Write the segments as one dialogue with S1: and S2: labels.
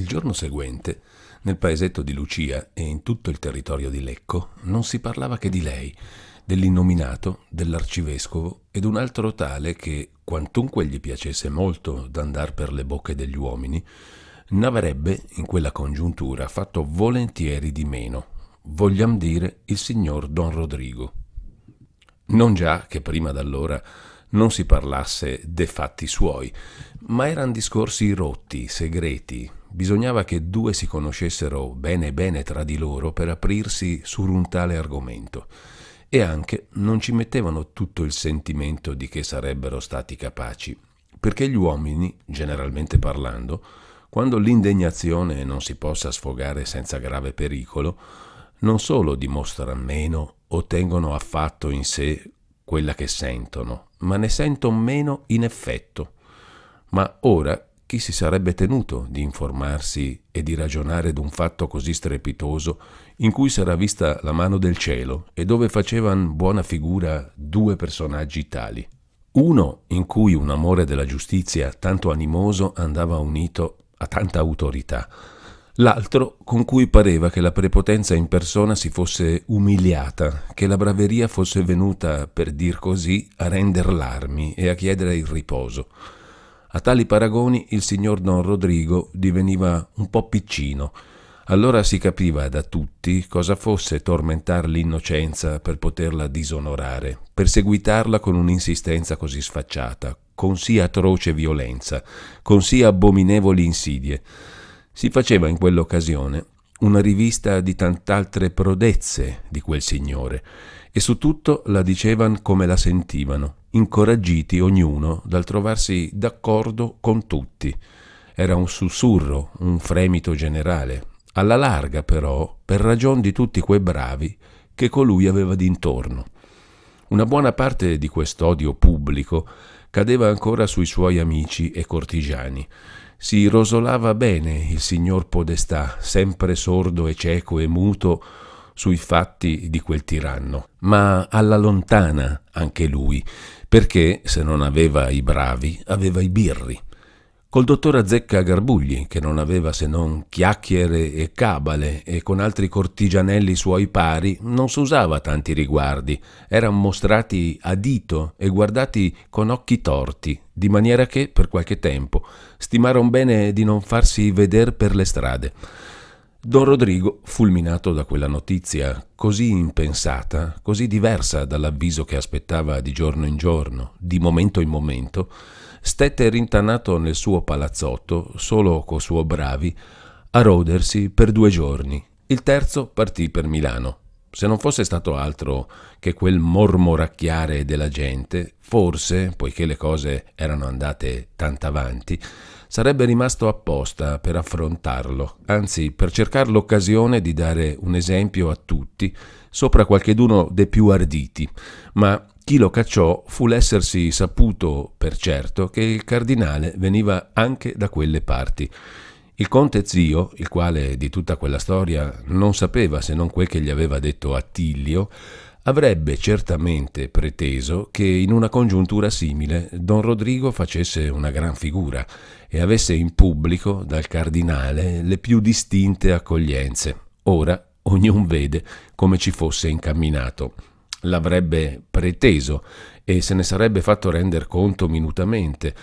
S1: Il giorno seguente, nel paesetto di Lucia e in tutto il territorio di Lecco, non si parlava che di lei, dell'innominato, dell'arcivescovo ed un altro tale che, quantunque gli piacesse molto d'andar per le bocche degli uomini, n'avrebbe, in quella congiuntura, fatto volentieri di meno, vogliam dire il signor Don Rodrigo. Non già che prima d'allora non si parlasse de fatti suoi, ma eran discorsi rotti, segreti, Bisognava che due si conoscessero bene bene tra di loro per aprirsi su un tale argomento e anche non ci mettevano tutto il sentimento di che sarebbero stati capaci, perché gli uomini, generalmente parlando, quando l'indegnazione non si possa sfogare senza grave pericolo, non solo dimostrano meno o tengono affatto in sé quella che sentono, ma ne sentono meno in effetto. Ma ora chi si sarebbe tenuto di informarsi e di ragionare d'un fatto così strepitoso in cui sarà vista la mano del cielo e dove facevano buona figura due personaggi tali. Uno in cui un amore della giustizia tanto animoso andava unito a tanta autorità, l'altro con cui pareva che la prepotenza in persona si fosse umiliata, che la braveria fosse venuta, per dir così, a render l'armi e a chiedere il riposo. A tali paragoni il signor Don Rodrigo diveniva un po' piccino. Allora si capiva da tutti cosa fosse tormentar l'innocenza per poterla disonorare, perseguitarla con un'insistenza così sfacciata, con sì atroce violenza, con sì abominevoli insidie. Si faceva in quell'occasione una rivista di tant'altre prodezze di quel signore, e su tutto la dicevan come la sentivano, incoraggiti ognuno dal trovarsi d'accordo con tutti. Era un sussurro, un fremito generale, alla larga però, per ragion di tutti quei bravi che colui aveva d'intorno. Una buona parte di quest'odio pubblico cadeva ancora sui suoi amici e cortigiani. Si rosolava bene il signor Podestà, sempre sordo e cieco e muto sui fatti di quel tiranno, ma alla lontana anche lui perché se non aveva i bravi, aveva i birri. Col dottor Azzecca Garbugli, che non aveva se non chiacchiere e cabale, e con altri cortigianelli suoi pari, non si usava tanti riguardi, erano mostrati a dito e guardati con occhi torti, di maniera che, per qualche tempo, stimarono bene di non farsi veder per le strade. Don Rodrigo, fulminato da quella notizia, così impensata, così diversa dall'avviso che aspettava di giorno in giorno, di momento in momento, stette rintanato nel suo palazzotto, solo co suo bravi, a rodersi per due giorni. Il terzo partì per Milano. Se non fosse stato altro che quel mormoracchiare della gente, forse, poiché le cose erano andate tanto avanti, sarebbe rimasto apposta per affrontarlo, anzi per cercare l'occasione di dare un esempio a tutti, sopra qualcheduno dei più arditi, ma chi lo cacciò fu l'essersi saputo per certo che il cardinale veniva anche da quelle parti. Il conte zio, il quale di tutta quella storia non sapeva se non quel che gli aveva detto Attilio, avrebbe certamente preteso che in una congiuntura simile don Rodrigo facesse una gran figura e avesse in pubblico dal cardinale le più distinte accoglienze. Ora ognun vede come ci fosse incamminato. L'avrebbe preteso e se ne sarebbe fatto rendere conto minutamente,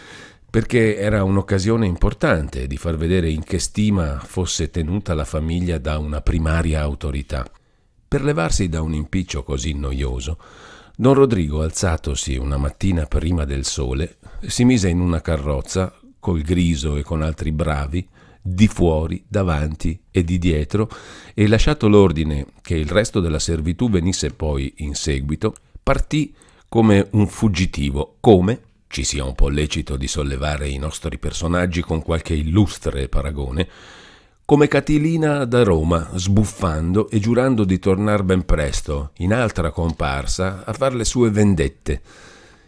S1: perché era un'occasione importante di far vedere in che stima fosse tenuta la famiglia da una primaria autorità. Per levarsi da un impiccio così noioso, Don Rodrigo, alzatosi una mattina prima del sole, si mise in una carrozza, col griso e con altri bravi, di fuori, davanti e di dietro, e lasciato l'ordine che il resto della servitù venisse poi in seguito, partì come un fuggitivo, come ci sia un po' lecito di sollevare i nostri personaggi con qualche illustre paragone, come Catilina da Roma, sbuffando e giurando di tornare ben presto, in altra comparsa, a far le sue vendette.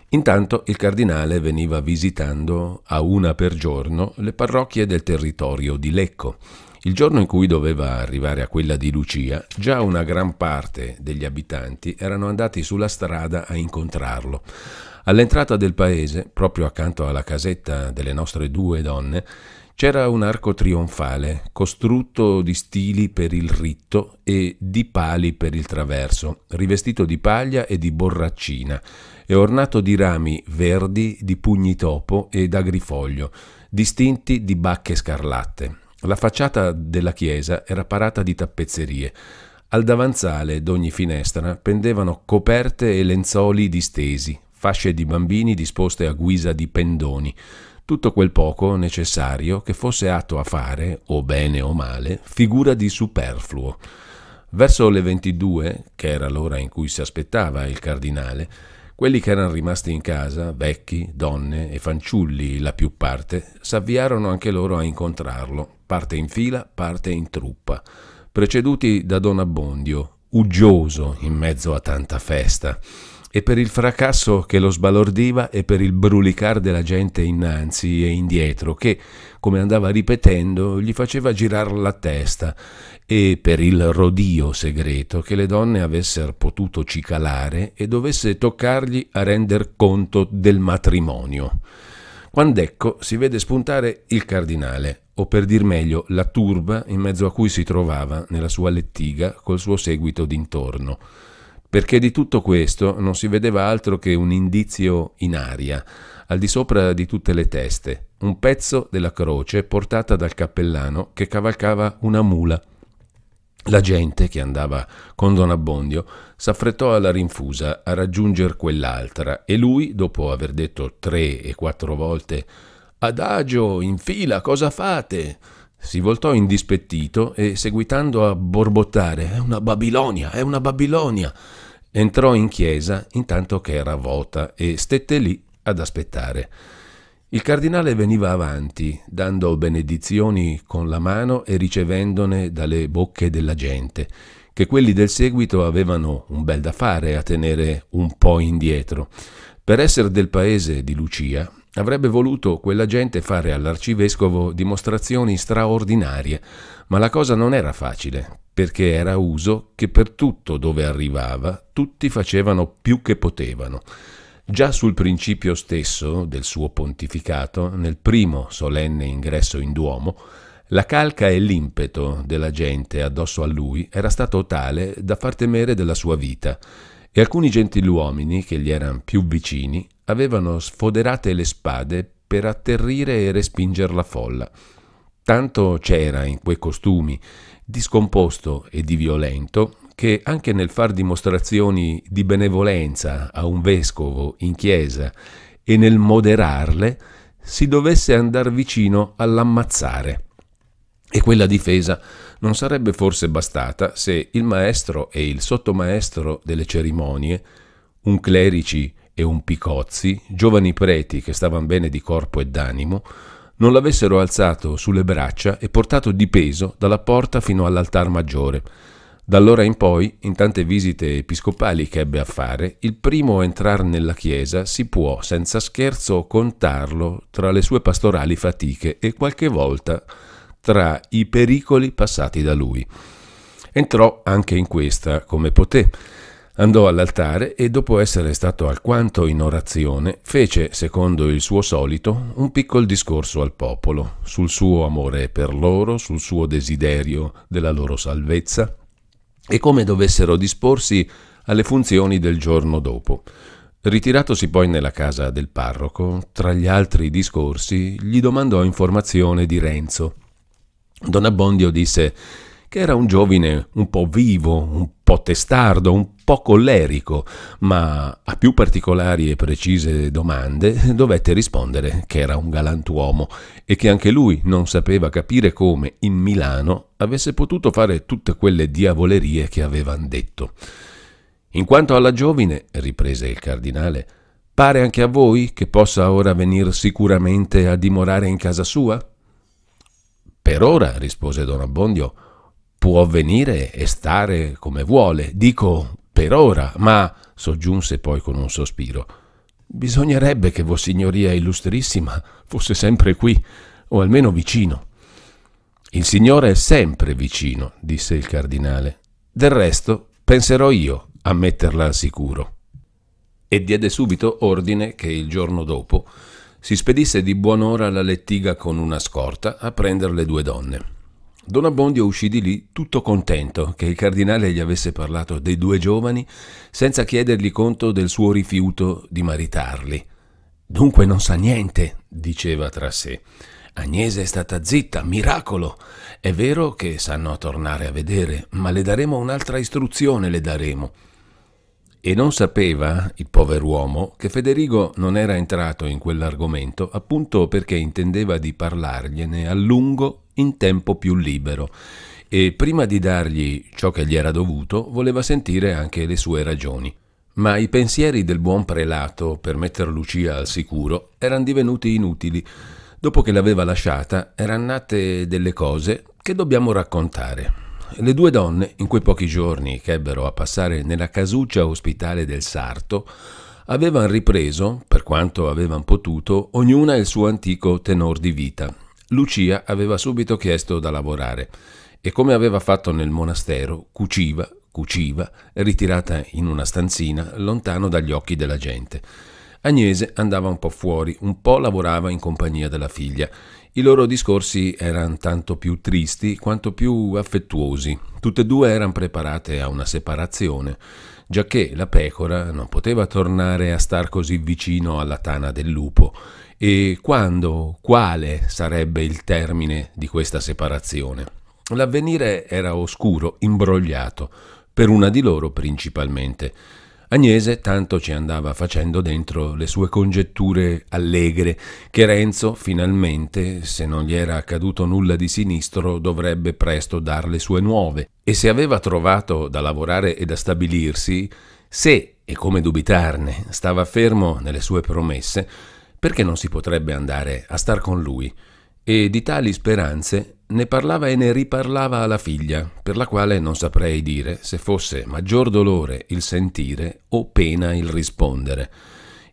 S1: Intanto il cardinale veniva visitando a una per giorno le parrocchie del territorio di Lecco. Il giorno in cui doveva arrivare a quella di Lucia, già una gran parte degli abitanti erano andati sulla strada a incontrarlo. All'entrata del paese, proprio accanto alla casetta delle nostre due donne, c'era un arco trionfale, costrutto di stili per il ritto e di pali per il traverso, rivestito di paglia e di borraccina, e ornato di rami verdi di pugni topo e d'agrifoglio, distinti di bacche scarlatte. La facciata della chiesa era parata di tappezzerie. Al davanzale d'ogni finestra pendevano coperte e lenzoli distesi, fasce di bambini disposte a guisa di pendoni tutto quel poco necessario che fosse atto a fare, o bene o male, figura di superfluo. Verso le 22, che era l'ora in cui si aspettava il cardinale, quelli che erano rimasti in casa, vecchi, donne e fanciulli la più parte, s'avviarono anche loro a incontrarlo, parte in fila, parte in truppa, preceduti da Don Abbondio, uggioso in mezzo a tanta festa e per il fracasso che lo sbalordiva e per il brulicar della gente innanzi e indietro che, come andava ripetendo, gli faceva girar la testa e per il rodio segreto che le donne avessero potuto cicalare e dovesse toccargli a render conto del matrimonio. Quand'ecco si vede spuntare il cardinale, o per dir meglio la turba in mezzo a cui si trovava nella sua lettiga col suo seguito d'intorno perché di tutto questo non si vedeva altro che un indizio in aria, al di sopra di tutte le teste, un pezzo della croce portata dal cappellano che cavalcava una mula. La gente che andava con Don Abbondio s'affrettò alla rinfusa a raggiungere quell'altra e lui, dopo aver detto tre e quattro volte Adagio, in fila, cosa fate? Si voltò indispettito e, seguitando a borbottare, è una Babilonia, è una Babilonia, entrò in chiesa intanto che era vuota e stette lì ad aspettare. Il cardinale veniva avanti, dando benedizioni con la mano e ricevendone dalle bocche della gente, che quelli del seguito avevano un bel da fare a tenere un po' indietro. Per essere del paese di Lucia, Avrebbe voluto quella gente fare all'arcivescovo dimostrazioni straordinarie, ma la cosa non era facile, perché era uso che per tutto dove arrivava tutti facevano più che potevano. Già sul principio stesso del suo pontificato, nel primo solenne ingresso in Duomo, la calca e l'impeto della gente addosso a lui era stato tale da far temere della sua vita e alcuni gentiluomini che gli erano più vicini avevano sfoderate le spade per atterrire e respingere la folla. Tanto c'era in quei costumi di scomposto e di violento che anche nel far dimostrazioni di benevolenza a un vescovo in chiesa e nel moderarle si dovesse andar vicino all'ammazzare. E quella difesa non sarebbe forse bastata se il maestro e il sottomaestro delle cerimonie, un clerici e un picozzi, giovani preti che stavano bene di corpo e d'animo, non l'avessero alzato sulle braccia e portato di peso dalla porta fino all'altar maggiore. Da allora in poi, in tante visite episcopali che ebbe a fare, il primo a entrare nella chiesa si può senza scherzo contarlo tra le sue pastorali fatiche e qualche volta tra i pericoli passati da lui. Entrò anche in questa come poté. Andò all'altare e dopo essere stato alquanto in orazione, fece, secondo il suo solito, un piccol discorso al popolo, sul suo amore per loro, sul suo desiderio della loro salvezza e come dovessero disporsi alle funzioni del giorno dopo. Ritiratosi poi nella casa del parroco, tra gli altri discorsi, gli domandò informazione di Renzo, Don Abbondio disse che era un giovine un po' vivo, un po' testardo, un po' collerico, ma a più particolari e precise domande dovette rispondere che era un galantuomo e che anche lui non sapeva capire come in Milano avesse potuto fare tutte quelle diavolerie che avevano detto. In quanto alla giovine, riprese il cardinale, pare anche a voi che possa ora venir sicuramente a dimorare in casa sua? Per ora, rispose don Abbondio, può venire e stare come vuole. Dico per ora, ma soggiunse poi con un sospiro. Bisognerebbe che Vostra Signoria illustrissima fosse sempre qui, o almeno vicino. Il Signore è sempre vicino, disse il cardinale. Del resto penserò io a metterla al sicuro. E diede subito ordine che il giorno dopo si spedisse di buon'ora alla lettiga con una scorta a prendere le due donne. Don Abbondio uscì di lì tutto contento che il cardinale gli avesse parlato dei due giovani senza chiedergli conto del suo rifiuto di maritarli. Dunque non sa niente, diceva tra sé. Agnese è stata zitta, miracolo. È vero che sanno tornare a vedere, ma le daremo un'altra istruzione, le daremo. E non sapeva, il pover'uomo, che Federigo non era entrato in quell'argomento appunto perché intendeva di parlargliene a lungo in tempo più libero e prima di dargli ciò che gli era dovuto voleva sentire anche le sue ragioni. Ma i pensieri del buon prelato per metter Lucia al sicuro erano divenuti inutili. Dopo che l'aveva lasciata, erano nate delle cose che dobbiamo raccontare. Le due donne, in quei pochi giorni che ebbero a passare nella casuccia ospitale del Sarto, avevano ripreso, per quanto avevano potuto, ognuna il suo antico tenor di vita. Lucia aveva subito chiesto da lavorare e come aveva fatto nel monastero, cuciva, cuciva, ritirata in una stanzina, lontano dagli occhi della gente. Agnese andava un po' fuori, un po' lavorava in compagnia della figlia i loro discorsi erano tanto più tristi quanto più affettuosi. Tutte e due erano preparate a una separazione, giacché la pecora non poteva tornare a star così vicino alla tana del lupo. E quando, quale sarebbe il termine di questa separazione? L'avvenire era oscuro, imbrogliato, per una di loro principalmente. Agnese tanto ci andava facendo dentro le sue congetture allegre che Renzo finalmente, se non gli era accaduto nulla di sinistro, dovrebbe presto dar le sue nuove. E se aveva trovato da lavorare e da stabilirsi, se, e come dubitarne, stava fermo nelle sue promesse, perché non si potrebbe andare a star con lui? E di tali speranze ne parlava e ne riparlava alla figlia, per la quale non saprei dire se fosse maggior dolore il sentire o pena il rispondere.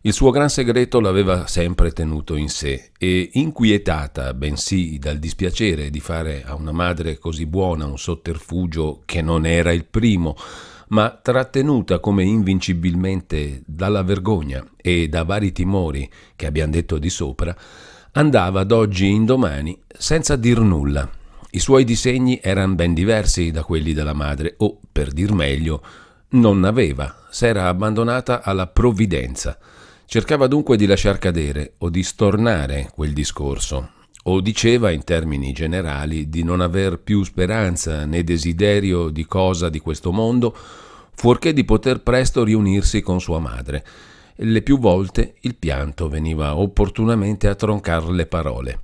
S1: Il suo gran segreto l'aveva sempre tenuto in sé e, inquietata bensì dal dispiacere di fare a una madre così buona un sotterfugio che non era il primo, ma trattenuta come invincibilmente dalla vergogna e da vari timori che abbiamo detto di sopra, andava d'oggi in domani senza dir nulla. I suoi disegni erano ben diversi da quelli della madre, o per dir meglio, non aveva, s'era abbandonata alla provvidenza. Cercava dunque di lasciar cadere o di stornare quel discorso, o diceva in termini generali di non aver più speranza né desiderio di cosa di questo mondo, fuorché di poter presto riunirsi con sua madre le più volte il pianto veniva opportunamente a troncar le parole.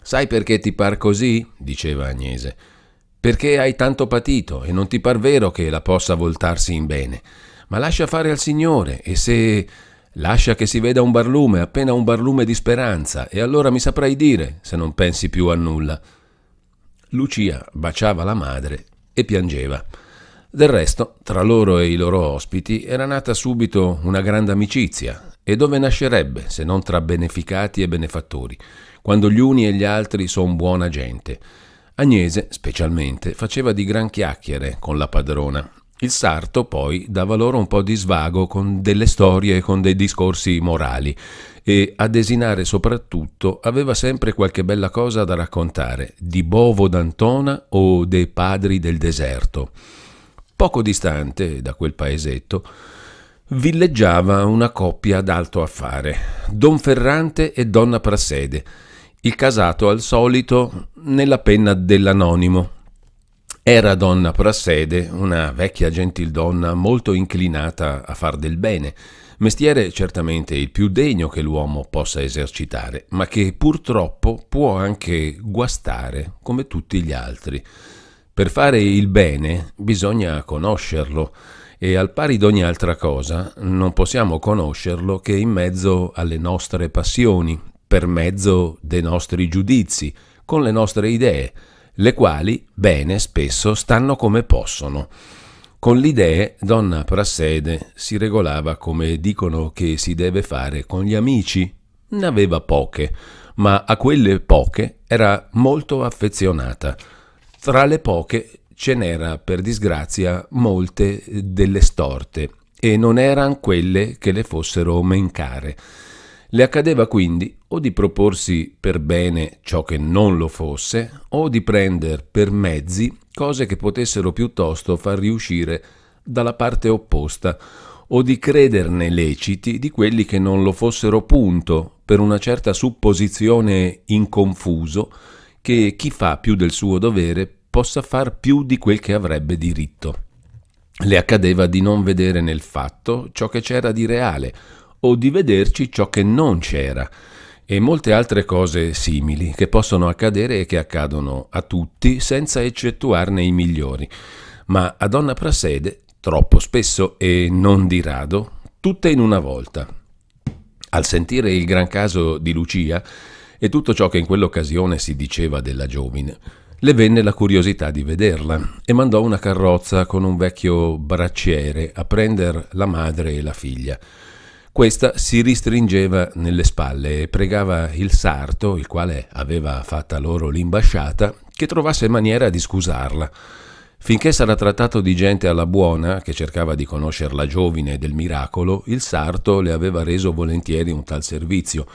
S1: Sai perché ti par così? diceva Agnese. Perché hai tanto patito e non ti par vero che la possa voltarsi in bene. Ma lascia fare al Signore e se... Lascia che si veda un barlume, appena un barlume di speranza, e allora mi saprai dire se non pensi più a nulla. Lucia baciava la madre e piangeva. Del resto, tra loro e i loro ospiti era nata subito una grande amicizia, e dove nascerebbe se non tra beneficati e benefattori, quando gli uni e gli altri son buona gente. Agnese, specialmente, faceva di gran chiacchiere con la padrona. Il sarto poi dava loro un po' di svago con delle storie e con dei discorsi morali e a desinare soprattutto aveva sempre qualche bella cosa da raccontare di Bovo d'Antona o dei padri del deserto. Poco distante da quel paesetto villeggiava una coppia d'alto affare, Don Ferrante e Donna Prassede, il casato al solito nella penna dell'anonimo. Era Donna Prassede, una vecchia gentildonna molto inclinata a far del bene, mestiere certamente il più degno che l'uomo possa esercitare, ma che purtroppo può anche guastare come tutti gli altri. Per fare il bene bisogna conoscerlo e al pari di ogni altra cosa non possiamo conoscerlo che in mezzo alle nostre passioni, per mezzo dei nostri giudizi, con le nostre idee, le quali bene spesso stanno come possono. Con l'idea donna Prassede si regolava come dicono che si deve fare con gli amici. Ne aveva poche, ma a quelle poche era molto affezionata fra le poche ce n'era, per disgrazia, molte delle storte, e non eran quelle che le fossero men care. Le accadeva quindi o di proporsi per bene ciò che non lo fosse, o di prendere per mezzi cose che potessero piuttosto far riuscire dalla parte opposta, o di crederne leciti di quelli che non lo fossero punto, per una certa supposizione in confuso, che chi fa più del suo dovere possa far più di quel che avrebbe diritto. Le accadeva di non vedere nel fatto ciò che c'era di reale o di vederci ciò che non c'era e molte altre cose simili che possono accadere e che accadono a tutti senza eccettuarne i migliori. Ma a Donna Prasede, troppo spesso e non di rado, tutte in una volta. Al sentire il gran caso di Lucia, e tutto ciò che in quell'occasione si diceva della giovine. Le venne la curiosità di vederla e mandò una carrozza con un vecchio bracciere a prendere la madre e la figlia. Questa si ristringeva nelle spalle e pregava il sarto, il quale aveva fatta loro l'imbasciata, che trovasse maniera di scusarla. Finché sarà trattato di gente alla buona, che cercava di conoscere la giovine del miracolo, il sarto le aveva reso volentieri un tal servizio,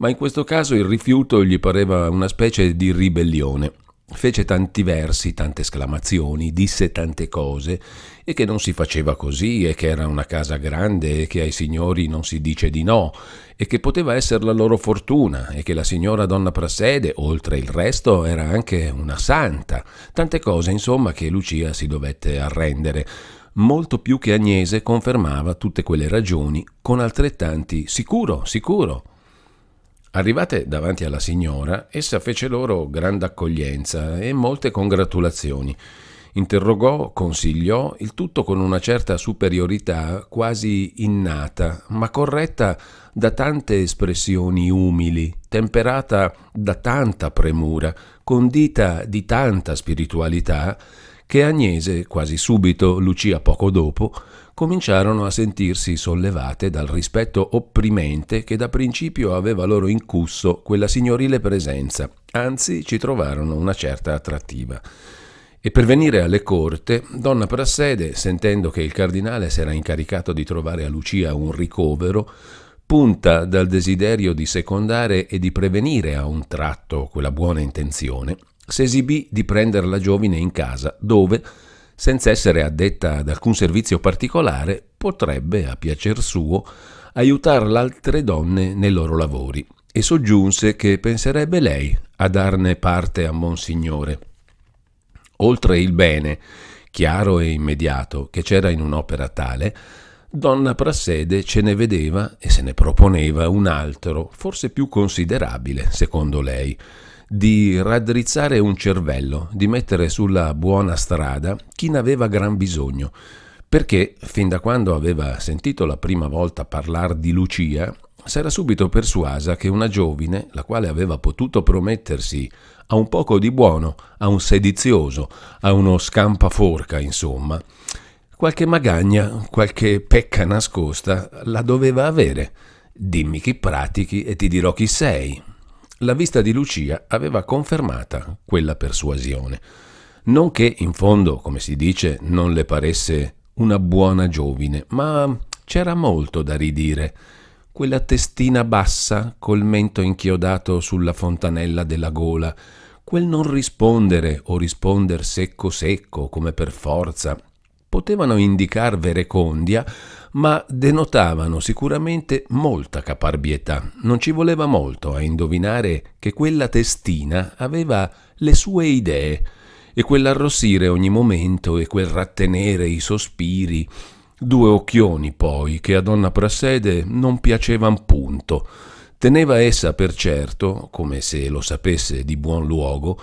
S1: ma in questo caso il rifiuto gli pareva una specie di ribellione. Fece tanti versi, tante esclamazioni, disse tante cose, e che non si faceva così, e che era una casa grande, e che ai signori non si dice di no, e che poteva essere la loro fortuna, e che la signora donna Prassede, oltre il resto, era anche una santa. Tante cose, insomma, che Lucia si dovette arrendere molto più che Agnese confermava tutte quelle ragioni con altrettanti sicuro, sicuro. Arrivate davanti alla signora, essa fece loro grande accoglienza e molte congratulazioni. Interrogò, consigliò, il tutto con una certa superiorità quasi innata, ma corretta da tante espressioni umili, temperata da tanta premura, condita di tanta spiritualità, che Agnese, quasi subito, Lucia poco dopo, cominciarono a sentirsi sollevate dal rispetto opprimente che da principio aveva loro incusso quella signorile presenza, anzi ci trovarono una certa attrattiva. E per venire alle corte, donna Prassede, sentendo che il cardinale s'era incaricato di trovare a Lucia un ricovero, punta dal desiderio di secondare e di prevenire a un tratto quella buona intenzione, si esibì di prender la giovine in casa, dove, senza essere addetta ad alcun servizio particolare, potrebbe, a piacer suo, aiutare le altre donne nei loro lavori e soggiunse che penserebbe lei a darne parte a Monsignore. Oltre il bene, chiaro e immediato, che c'era in un'opera tale, donna Prassede ce ne vedeva e se ne proponeva un altro, forse più considerabile, secondo lei di raddrizzare un cervello, di mettere sulla buona strada chi ne aveva gran bisogno, perché fin da quando aveva sentito la prima volta parlare di Lucia, s'era subito persuasa che una giovine, la quale aveva potuto promettersi a un poco di buono, a un sedizioso, a uno scampaforca, insomma, qualche magagna, qualche pecca nascosta la doveva avere. Dimmi chi pratichi e ti dirò chi sei, la vista di Lucia aveva confermata quella persuasione. Non che, in fondo, come si dice, non le paresse una buona giovine, ma c'era molto da ridire. Quella testina bassa, col mento inchiodato sulla fontanella della gola, quel non rispondere o risponder secco secco come per forza, potevano indicar verecondia, ma denotavano sicuramente molta caparbietà. Non ci voleva molto a indovinare che quella testina aveva le sue idee e quell'arrossire ogni momento e quel rattenere i sospiri. Due occhioni poi che a donna Prassede non piacevan punto. Teneva essa per certo, come se lo sapesse di buon luogo,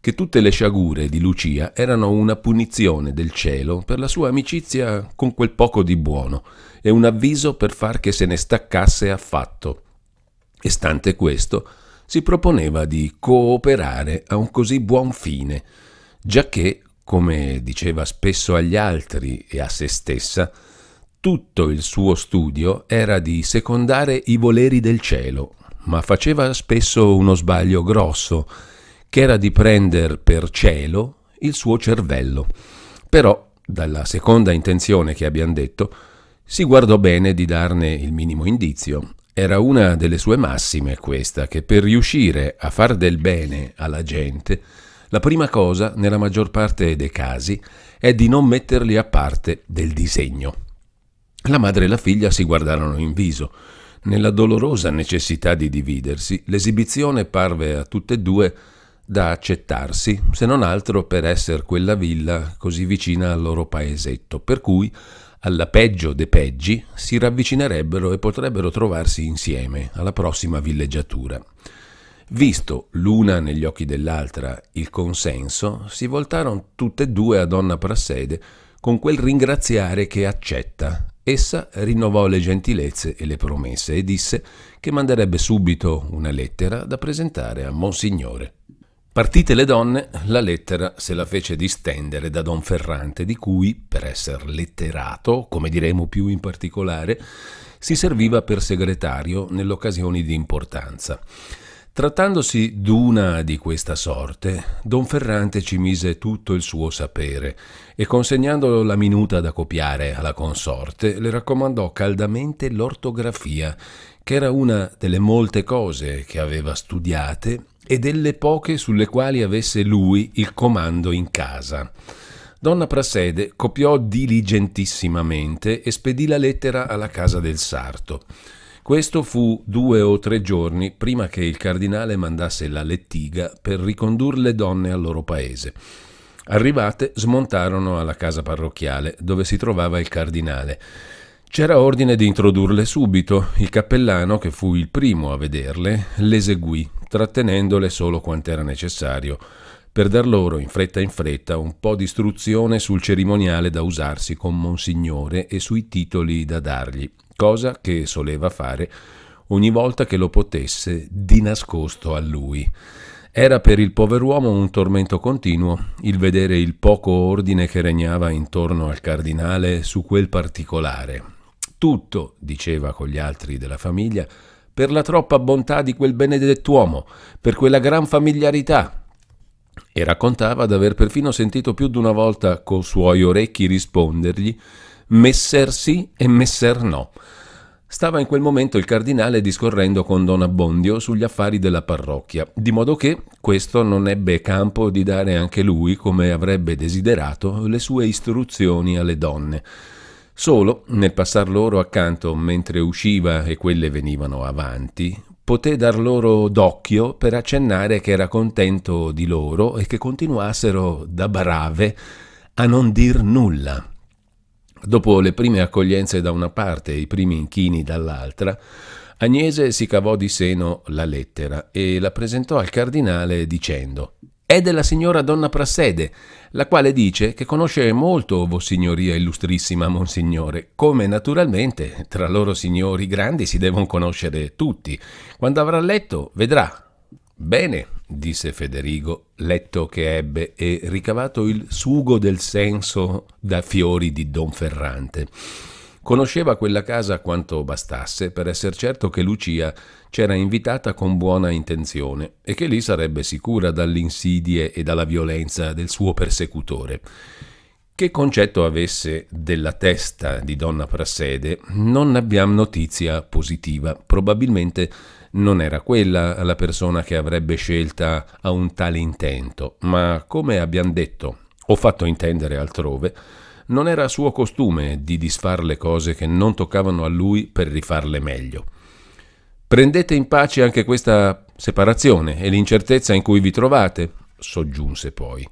S1: che tutte le sciagure di Lucia erano una punizione del cielo per la sua amicizia con quel poco di buono e un avviso per far che se ne staccasse affatto. E stante questo, si proponeva di cooperare a un così buon fine, giacché, come diceva spesso agli altri e a se stessa, tutto il suo studio era di secondare i voleri del cielo, ma faceva spesso uno sbaglio grosso, che era di prendere per cielo il suo cervello. Però, dalla seconda intenzione che abbiamo detto, si guardò bene di darne il minimo indizio. Era una delle sue massime questa, che per riuscire a far del bene alla gente, la prima cosa, nella maggior parte dei casi, è di non metterli a parte del disegno. La madre e la figlia si guardarono in viso. Nella dolorosa necessità di dividersi, l'esibizione parve a tutte e due da accettarsi, se non altro per essere quella villa così vicina al loro paesetto, per cui alla peggio dei peggi si ravvicinerebbero e potrebbero trovarsi insieme alla prossima villeggiatura. Visto l'una negli occhi dell'altra il consenso, si voltarono tutte e due a donna Prassede con quel ringraziare che accetta. Essa rinnovò le gentilezze e le promesse e disse che manderebbe subito una lettera da presentare a Monsignore. Partite le donne, la lettera se la fece distendere da Don Ferrante, di cui, per essere letterato, come diremo più in particolare, si serviva per segretario nelle occasioni di importanza. Trattandosi d'una di questa sorte, Don Ferrante ci mise tutto il suo sapere e consegnando la minuta da copiare alla consorte, le raccomandò caldamente l'ortografia, che era una delle molte cose che aveva studiate e delle poche sulle quali avesse lui il comando in casa. Donna Prasede copiò diligentissimamente e spedì la lettera alla casa del sarto. Questo fu due o tre giorni prima che il cardinale mandasse la lettiga per ricondurre le donne al loro paese. Arrivate, smontarono alla casa parrocchiale, dove si trovava il cardinale. C'era ordine di introdurle subito. Il cappellano, che fu il primo a vederle, l'eseguì, trattenendole solo quanto era necessario, per dar loro in fretta in fretta un po' di istruzione sul cerimoniale da usarsi con Monsignore e sui titoli da dargli, cosa che soleva fare ogni volta che lo potesse di nascosto a lui. Era per il pover'uomo un tormento continuo il vedere il poco ordine che regnava intorno al cardinale su quel particolare, tutto, diceva con gli altri della famiglia, per la troppa bontà di quel benedett'uomo, per quella gran familiarità. E raccontava d'aver perfino sentito più di una volta co suoi orecchi rispondergli messer sì e messer no. Stava in quel momento il cardinale discorrendo con Don Abbondio sugli affari della parrocchia, di modo che questo non ebbe campo di dare anche lui, come avrebbe desiderato, le sue istruzioni alle donne. Solo, nel passar loro accanto mentre usciva e quelle venivano avanti, poté dar loro d'occhio per accennare che era contento di loro e che continuassero da brave a non dir nulla. Dopo le prime accoglienze da una parte e i primi inchini dall'altra, Agnese si cavò di seno la lettera e la presentò al cardinale dicendo «È della signora donna Prassede la quale dice che conosce molto Vossignoria illustrissima Monsignore, come naturalmente tra loro signori grandi si devono conoscere tutti. Quando avrà letto, vedrà. Bene, disse Federigo, letto che ebbe e ricavato il sugo del senso da fiori di Don Ferrante. Conosceva quella casa quanto bastasse per essere certo che Lucia c'era invitata con buona intenzione e che lì sarebbe sicura dalle insidie e dalla violenza del suo persecutore. Che concetto avesse della testa di donna Prassede non abbiamo notizia positiva. Probabilmente non era quella la persona che avrebbe scelta a un tale intento, ma come abbiamo detto o fatto intendere altrove, non era suo costume di disfar le cose che non toccavano a lui per rifarle meglio. Prendete in pace anche questa separazione e l'incertezza in cui vi trovate, soggiunse poi.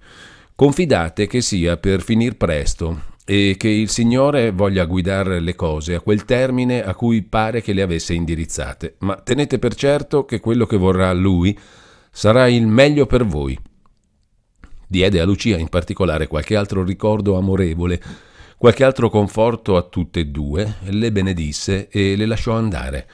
S1: Confidate che sia per finir presto e che il Signore voglia guidare le cose a quel termine a cui pare che le avesse indirizzate, ma tenete per certo che quello che vorrà Lui sarà il meglio per voi. Diede a Lucia in particolare qualche altro ricordo amorevole, qualche altro conforto a tutte e due, le benedisse e le lasciò andare.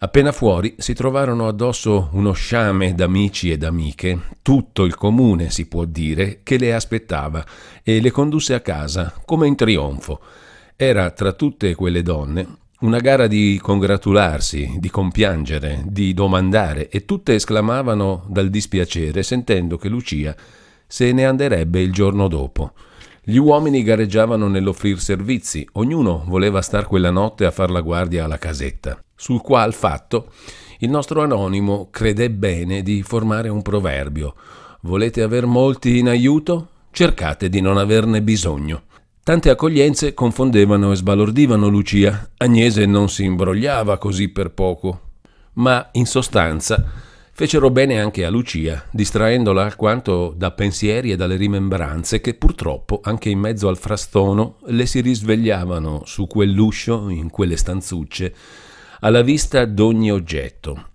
S1: Appena fuori si trovarono addosso uno sciame d'amici ed amiche, tutto il comune si può dire, che le aspettava e le condusse a casa, come in trionfo. Era tra tutte quelle donne una gara di congratularsi, di compiangere, di domandare e tutte esclamavano dal dispiacere sentendo che Lucia se ne anderebbe il giorno dopo. Gli uomini gareggiavano nell'offrir servizi, ognuno voleva star quella notte a far la guardia alla casetta, sul qual fatto il nostro anonimo credé bene di formare un proverbio. Volete aver molti in aiuto? Cercate di non averne bisogno. Tante accoglienze confondevano e sbalordivano Lucia. Agnese non si imbrogliava così per poco. Ma in sostanza fecero bene anche a Lucia, distraendola alquanto da pensieri e dalle rimembranze che purtroppo, anche in mezzo al frastono, le si risvegliavano su quell'uscio, in quelle stanzucce, alla vista d'ogni oggetto.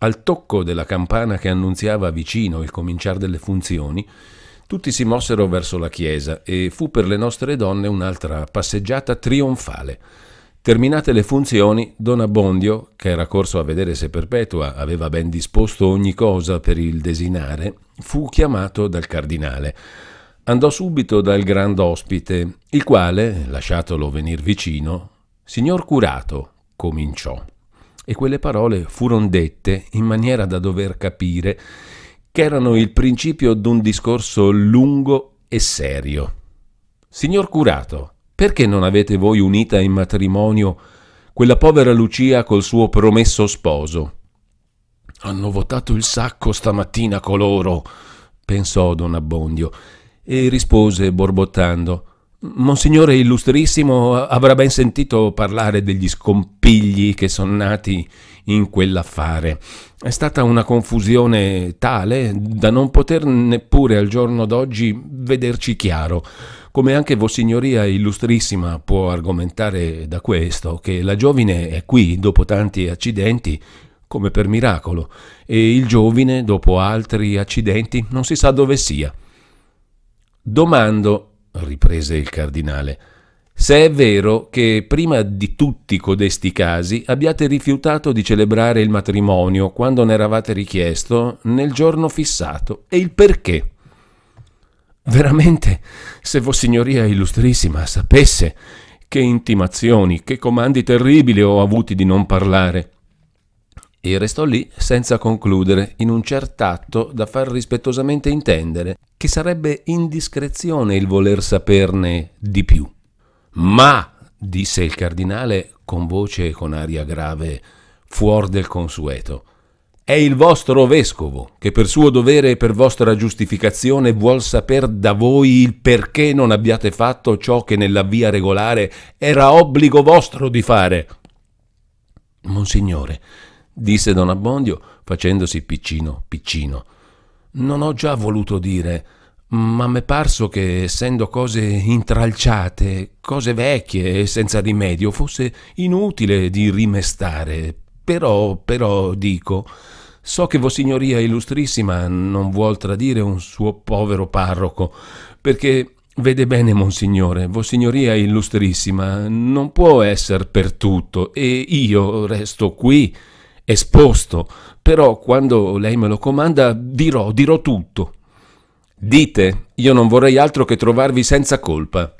S1: Al tocco della campana che annunziava vicino il cominciare delle funzioni, tutti si mossero verso la chiesa e fu per le nostre donne un'altra passeggiata trionfale. Terminate le funzioni, Don Abbondio, che era corso a vedere se Perpetua aveva ben disposto ogni cosa per il desinare, fu chiamato dal cardinale. Andò subito dal grand'ospite, il quale, lasciatolo venir vicino, Signor curato, cominciò. E quelle parole furono dette in maniera da dover capire che erano il principio d'un discorso lungo e serio. Signor curato, perché non avete voi unita in matrimonio quella povera Lucia col suo promesso sposo? Hanno votato il sacco stamattina coloro, pensò don Abbondio, e rispose borbottando. Monsignore illustrissimo avrà ben sentito parlare degli scompigli che sono nati in quell'affare. È stata una confusione tale da non poter neppure al giorno d'oggi vederci chiaro. Come anche Vossignoria Illustrissima può argomentare da questo, che la giovine è qui dopo tanti accidenti, come per miracolo, e il giovine, dopo altri accidenti, non si sa dove sia. Domando, riprese il cardinale, se è vero che prima di tutti codesti casi abbiate rifiutato di celebrare il matrimonio quando ne eravate richiesto nel giorno fissato e il perché. Veramente, se Vostra Signoria Illustrissima sapesse che intimazioni, che comandi terribili ho avuti di non parlare. E restò lì senza concludere, in un cert'atto da far rispettosamente intendere che sarebbe indiscrezione il voler saperne di più. Ma, disse il cardinale con voce e con aria grave, fuor del consueto, è il vostro vescovo che per suo dovere e per vostra giustificazione vuol saper da voi il perché non abbiate fatto ciò che nella via regolare era obbligo vostro di fare. Monsignore, disse don Abbondio, facendosi piccino piccino, non ho già voluto dire ma m'è parso che, essendo cose intralciate, cose vecchie e senza rimedio, fosse inutile di rimestare. Però, però, dico, so che Vossignoria Illustrissima non vuol tradire un suo povero parroco, perché Vede bene, Monsignore, Vossignoria illustrissima non può essere per tutto e io resto qui, esposto, però quando lei me lo comanda dirò, dirò tutto. Dite, io non vorrei altro che trovarvi senza colpa.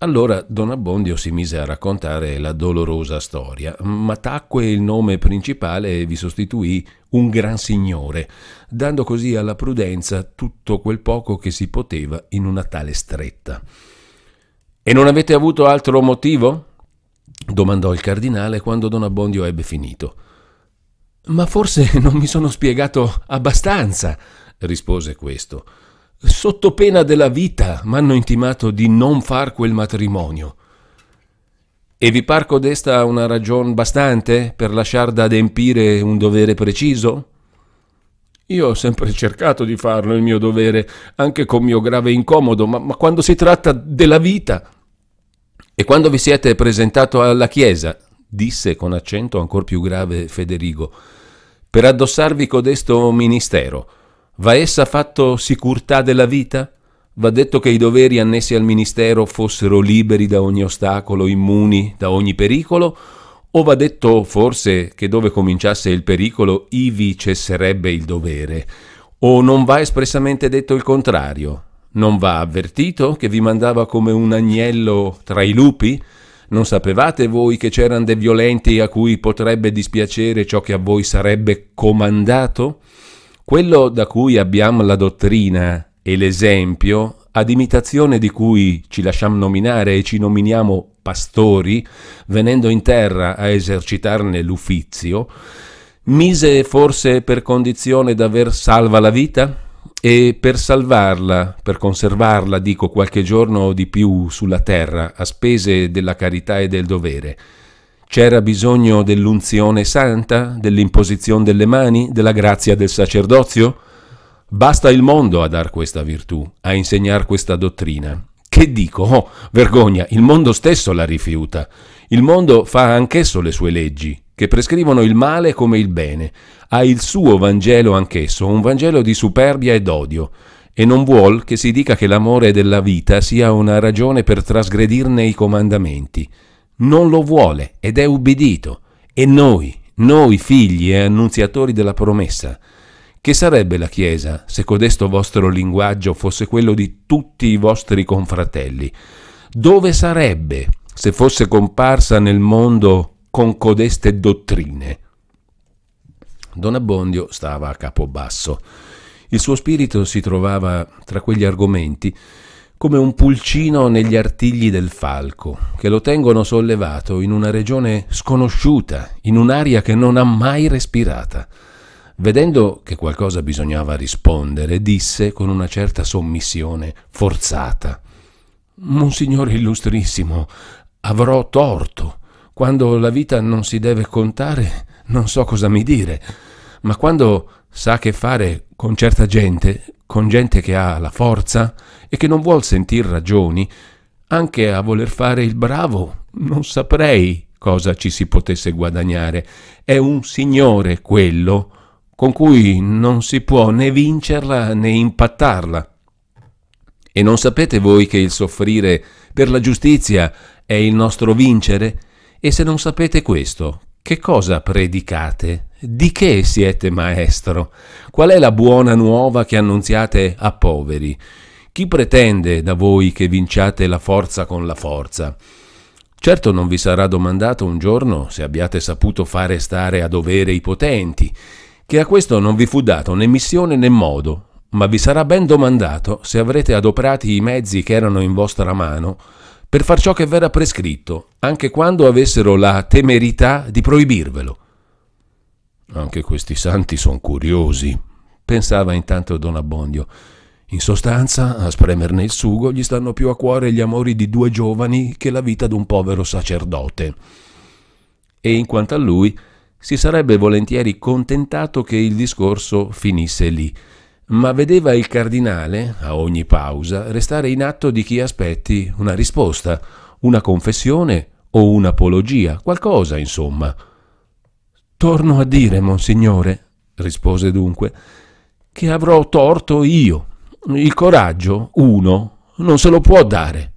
S1: Allora Don Abbondio si mise a raccontare la dolorosa storia, ma tacque il nome principale e vi sostituì un gran signore, dando così alla prudenza tutto quel poco che si poteva in una tale stretta. E non avete avuto altro motivo? domandò il cardinale quando Don Abbondio ebbe finito. Ma forse non mi sono spiegato abbastanza, rispose questo. Sotto pena della vita m'hanno intimato di non far quel matrimonio. E vi par codesta una ragion bastante per lasciar da adempire un dovere preciso? Io ho sempre cercato di farlo il mio dovere, anche con mio grave incomodo, ma, ma quando si tratta della vita. E quando vi siete presentato alla Chiesa, disse con accento ancor più grave Federigo, per addossarvi codesto ministero, Va essa fatto sicurtà della vita? Va detto che i doveri annessi al ministero fossero liberi da ogni ostacolo, immuni da ogni pericolo? O va detto forse che dove cominciasse il pericolo, ivi cesserebbe il dovere? O non va espressamente detto il contrario? Non va avvertito che vi mandava come un agnello tra i lupi? Non sapevate voi che c'eran dei violenti a cui potrebbe dispiacere ciò che a voi sarebbe comandato? Quello da cui abbiamo la dottrina e l'esempio, ad imitazione di cui ci lasciamo nominare e ci nominiamo pastori, venendo in terra a esercitarne l'uffizio, mise forse per condizione d'aver salva la vita? e per salvarla, per conservarla, dico qualche giorno di più sulla terra, a spese della carità e del dovere, c'era bisogno dell'unzione santa, dell'imposizione delle mani, della grazia del sacerdozio? Basta il mondo a dar questa virtù, a insegnare questa dottrina. Che dico? Oh, vergogna, il mondo stesso la rifiuta. Il mondo fa anch'esso le sue leggi, che prescrivono il male come il bene. Ha il suo Vangelo anch'esso, un Vangelo di superbia e d'odio. e non vuol che si dica che l'amore della vita sia una ragione per trasgredirne i comandamenti non lo vuole ed è ubbidito. E noi, noi figli e annunziatori della promessa, che sarebbe la Chiesa se codesto vostro linguaggio fosse quello di tutti i vostri confratelli? Dove sarebbe se fosse comparsa nel mondo con codeste dottrine? Don Abbondio stava a capo basso. Il suo spirito si trovava tra quegli argomenti come un pulcino negli artigli del falco, che lo tengono sollevato in una regione sconosciuta, in un'aria che non ha mai respirata. Vedendo che qualcosa bisognava rispondere, disse con una certa sommissione forzata: Monsignore illustrissimo, avrò torto. Quando la vita non si deve contare, non so cosa mi dire, ma quando sa che fare con certa gente, con gente che ha la forza e che non vuol sentir ragioni, anche a voler fare il bravo, non saprei cosa ci si potesse guadagnare. È un signore quello con cui non si può né vincerla né impattarla. E non sapete voi che il soffrire per la giustizia è il nostro vincere? E se non sapete questo, che cosa predicate? Di che siete maestro? Qual è la buona nuova che annunziate a poveri? Chi pretende da voi che vinciate la forza con la forza? Certo non vi sarà domandato un giorno se abbiate saputo fare stare a dovere i potenti, che a questo non vi fu dato né missione né modo, ma vi sarà ben domandato se avrete adoperati i mezzi che erano in vostra mano per far ciò che verrà prescritto, anche quando avessero la temerità di proibirvelo. Anche questi santi sono curiosi, pensava intanto Don Abbondio. In sostanza, a spremerne il sugo gli stanno più a cuore gli amori di due giovani che la vita d'un povero sacerdote. E in quanto a lui, si sarebbe volentieri contentato che il discorso finisse lì, ma vedeva il cardinale, a ogni pausa, restare in atto di chi aspetti una risposta, una confessione o un'apologia, qualcosa, insomma. Torno a dire, Monsignore, rispose dunque, che avrò torto io. Il coraggio, uno, non se lo può dare.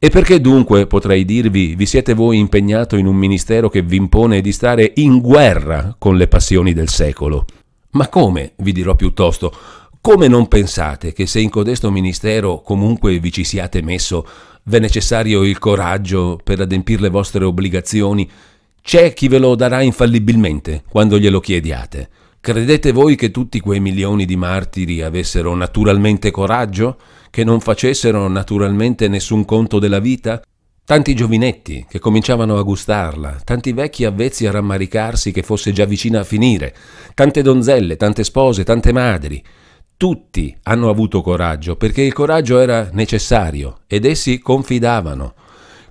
S1: E perché dunque, potrei dirvi, vi siete voi impegnato in un ministero che vi impone di stare in guerra con le passioni del secolo? Ma come, vi dirò piuttosto, come non pensate che se in codesto ministero comunque vi ci siate messo, v'è necessario il coraggio per adempire le vostre obbligazioni c'è chi ve lo darà infallibilmente quando glielo chiediate. Credete voi che tutti quei milioni di martiri avessero naturalmente coraggio? Che non facessero naturalmente nessun conto della vita? Tanti giovinetti che cominciavano a gustarla, tanti vecchi avvezzi a rammaricarsi che fosse già vicina a finire, tante donzelle, tante spose, tante madri. Tutti hanno avuto coraggio perché il coraggio era necessario ed essi confidavano.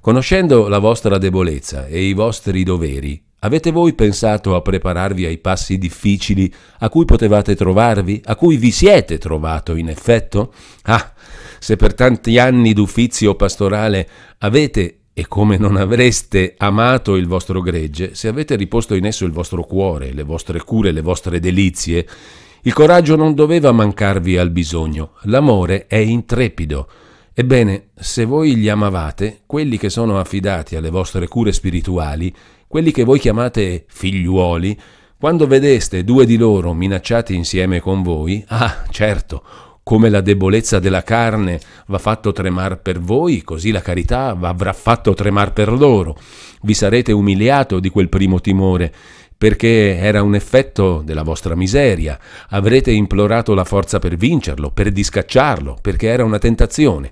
S1: Conoscendo la vostra debolezza e i vostri doveri, avete voi pensato a prepararvi ai passi difficili a cui potevate trovarvi, a cui vi siete trovato in effetto? Ah, se per tanti anni d'ufficio pastorale avete e come non avreste amato il vostro gregge, se avete riposto in esso il vostro cuore, le vostre cure, le vostre delizie, il coraggio non doveva mancarvi al bisogno, l'amore è intrepido, Ebbene, se voi li amavate, quelli che sono affidati alle vostre cure spirituali, quelli che voi chiamate figliuoli, quando vedeste due di loro minacciati insieme con voi, ah, certo, come la debolezza della carne va fatto tremar per voi, così la carità avrà fatto tremar per loro. Vi sarete umiliato di quel primo timore perché era un effetto della vostra miseria. Avrete implorato la forza per vincerlo, per discacciarlo, perché era una tentazione.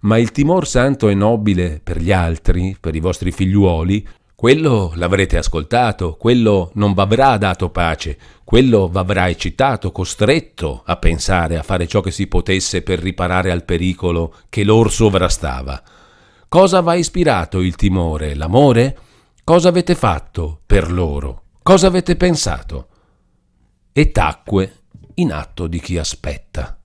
S1: Ma il timor santo e nobile per gli altri, per i vostri figliuoli, quello l'avrete ascoltato, quello non v'avrà dato pace, quello v'avrà eccitato, costretto a pensare, a fare ciò che si potesse per riparare al pericolo che lor sovrastava. Cosa va ispirato il timore? L'amore? Cosa avete fatto per loro? Cosa avete pensato? E tacque in atto di chi aspetta.